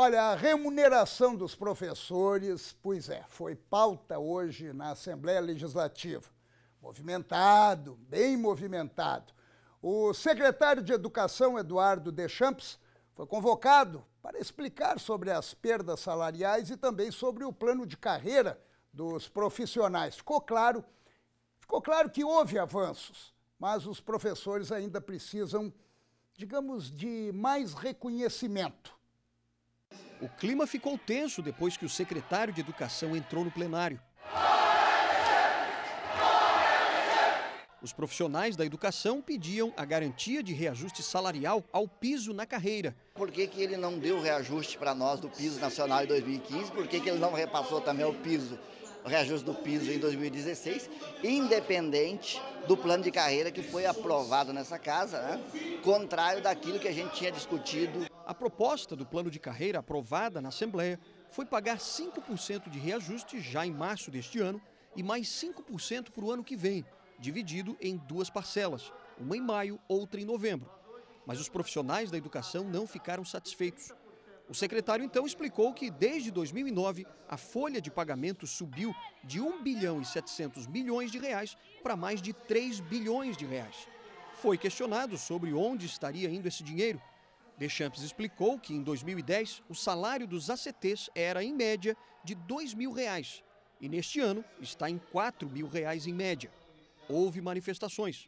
Olha, a remuneração dos professores, pois é, foi pauta hoje na Assembleia Legislativa. Movimentado, bem movimentado. O secretário de Educação, Eduardo Deschamps, foi convocado para explicar sobre as perdas salariais e também sobre o plano de carreira dos profissionais. Ficou claro, ficou claro que houve avanços, mas os professores ainda precisam, digamos, de mais reconhecimento o clima ficou tenso depois que o secretário de Educação entrou no plenário. Os profissionais da educação pediam a garantia de reajuste salarial ao piso na carreira. Por que, que ele não deu reajuste para nós do piso nacional de 2015? Por que, que ele não repassou também o piso o reajuste do piso em 2016, independente do plano de carreira que foi aprovado nessa casa, né? contrário daquilo que a gente tinha discutido. A proposta do plano de carreira aprovada na Assembleia foi pagar 5% de reajuste já em março deste ano e mais 5% para o ano que vem, dividido em duas parcelas, uma em maio, outra em novembro. Mas os profissionais da educação não ficaram satisfeitos. O secretário então explicou que desde 2009 a folha de pagamento subiu de 1 bilhão e 700 milhões de reais para mais de 3 bilhões de reais. Foi questionado sobre onde estaria indo esse dinheiro. Deschamps explicou que em 2010 o salário dos ACTs era em média de 2 mil reais e neste ano está em 4 mil reais em média. Houve manifestações.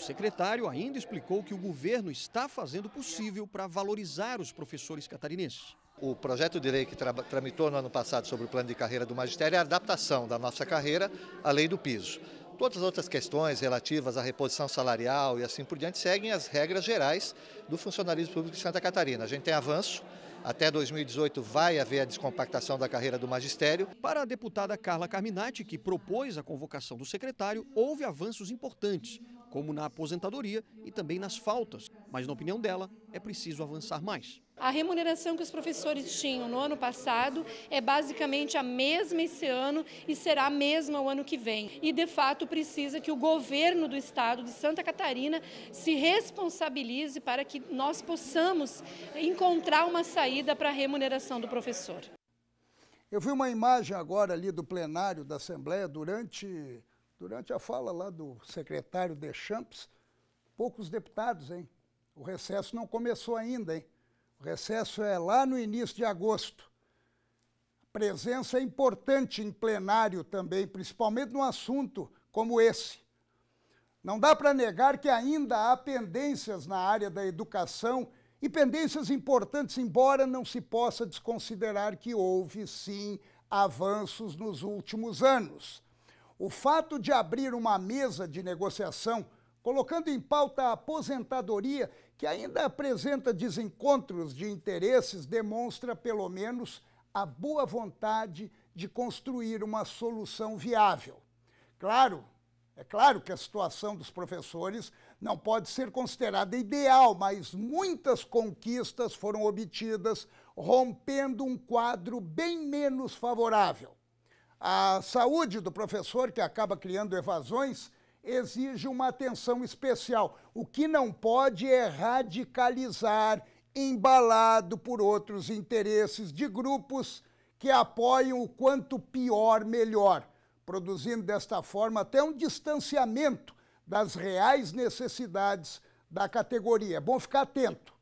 O secretário ainda explicou que o governo está fazendo o possível para valorizar os professores catarinenses. O projeto de lei que tramitou no ano passado sobre o plano de carreira do magistério é a adaptação da nossa carreira à lei do piso. Todas as outras questões relativas à reposição salarial e assim por diante seguem as regras gerais do funcionalismo público de Santa Catarina. A gente tem avanço, até 2018 vai haver a descompactação da carreira do magistério. Para a deputada Carla Carminati, que propôs a convocação do secretário, houve avanços importantes, como na aposentadoria e também nas faltas. Mas, na opinião dela, é preciso avançar mais. A remuneração que os professores tinham no ano passado é basicamente a mesma esse ano e será a mesma o ano que vem. E, de fato, precisa que o governo do estado de Santa Catarina se responsabilize para que nós possamos encontrar uma saída para a remuneração do professor. Eu vi uma imagem agora ali do plenário da Assembleia durante Durante a fala lá do secretário Deschamps, poucos deputados, hein? O recesso não começou ainda, hein? O recesso é lá no início de agosto. A presença é importante em plenário também, principalmente num assunto como esse. Não dá para negar que ainda há pendências na área da educação e pendências importantes, embora não se possa desconsiderar que houve sim avanços nos últimos anos. O fato de abrir uma mesa de negociação, colocando em pauta a aposentadoria, que ainda apresenta desencontros de interesses, demonstra, pelo menos, a boa vontade de construir uma solução viável. Claro, é claro que a situação dos professores não pode ser considerada ideal, mas muitas conquistas foram obtidas rompendo um quadro bem menos favorável. A saúde do professor, que acaba criando evasões, exige uma atenção especial. O que não pode é radicalizar, embalado por outros interesses de grupos que apoiam o quanto pior, melhor, produzindo desta forma até um distanciamento das reais necessidades da categoria. É bom ficar atento.